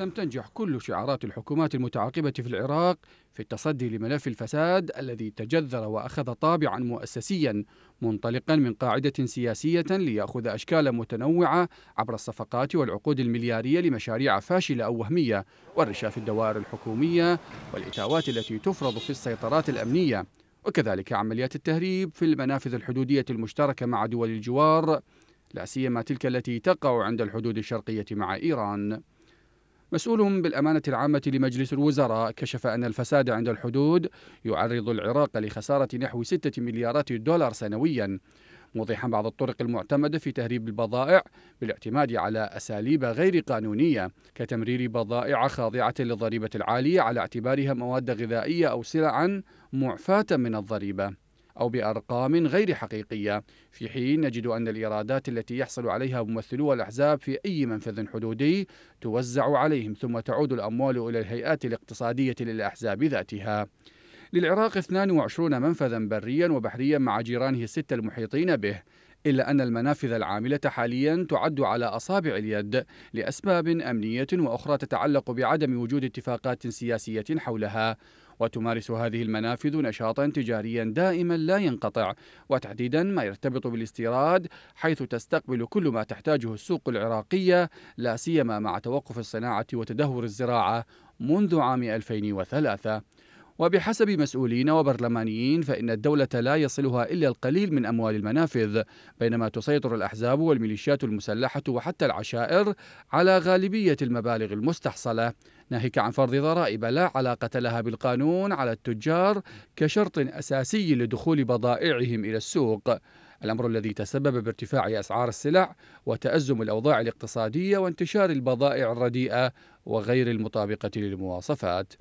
لم تنجح كل شعارات الحكومات المتعاقبة في العراق في التصدي لملف الفساد الذي تجذر وأخذ طابعا مؤسسيا منطلقا من قاعدة سياسية ليأخذ أشكالا متنوعة عبر الصفقات والعقود المليارية لمشاريع فاشلة أو وهمية والرشاف الدوائر الحكومية والإتاوات التي تفرض في السيطرات الأمنية وكذلك عمليات التهريب في المنافذ الحدودية المشتركة مع دول الجوار لا سيما تلك التي تقع عند الحدود الشرقية مع إيران مسؤول بالأمانة العامة لمجلس الوزراء كشف أن الفساد عند الحدود يعرض العراق لخسارة نحو 6 مليارات دولار سنويا موضحا بعض الطرق المعتمدة في تهريب البضائع بالاعتماد على أساليب غير قانونية كتمرير بضائع خاضعة للضريبة العالية على اعتبارها مواد غذائية أو سلعا معفاة من الضريبة أو بأرقام غير حقيقية في حين نجد أن الإيرادات التي يحصل عليها ممثلو الأحزاب في أي منفذ حدودي توزع عليهم ثم تعود الأموال إلى الهيئات الاقتصادية للأحزاب ذاتها للعراق 22 منفذا بريا وبحريا مع جيرانه الستة المحيطين به إلا أن المنافذ العاملة حاليا تعد على أصابع اليد لأسباب أمنية وأخرى تتعلق بعدم وجود اتفاقات سياسية حولها وتمارس هذه المنافذ نشاطا تجاريا دائما لا ينقطع وتحديدا ما يرتبط بالاستيراد حيث تستقبل كل ما تحتاجه السوق العراقية لا سيما مع توقف الصناعة وتدهور الزراعة منذ عام 2003 وبحسب مسؤولين وبرلمانيين فإن الدولة لا يصلها إلا القليل من أموال المنافذ بينما تسيطر الأحزاب والميليشيات المسلحة وحتى العشائر على غالبية المبالغ المستحصلة ناهيك عن فرض ضرائب لا علاقة لها بالقانون على التجار كشرط أساسي لدخول بضائعهم إلى السوق الأمر الذي تسبب بارتفاع أسعار السلع وتأزم الأوضاع الاقتصادية وانتشار البضائع الرديئة وغير المطابقة للمواصفات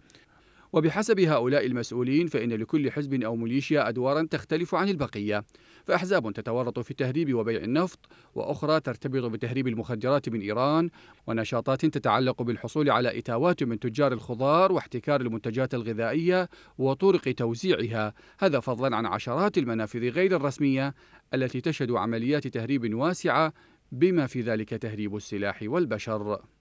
وبحسب هؤلاء المسؤولين فإن لكل حزب أو ميليشيا أدوارا تختلف عن البقية فأحزاب تتورط في تهريب وبيع النفط وأخرى ترتبط بتهريب المخدرات من إيران ونشاطات تتعلق بالحصول على إتاوات من تجار الخضار واحتكار المنتجات الغذائية وطرق توزيعها هذا فضلا عن عشرات المنافذ غير الرسمية التي تشهد عمليات تهريب واسعة بما في ذلك تهريب السلاح والبشر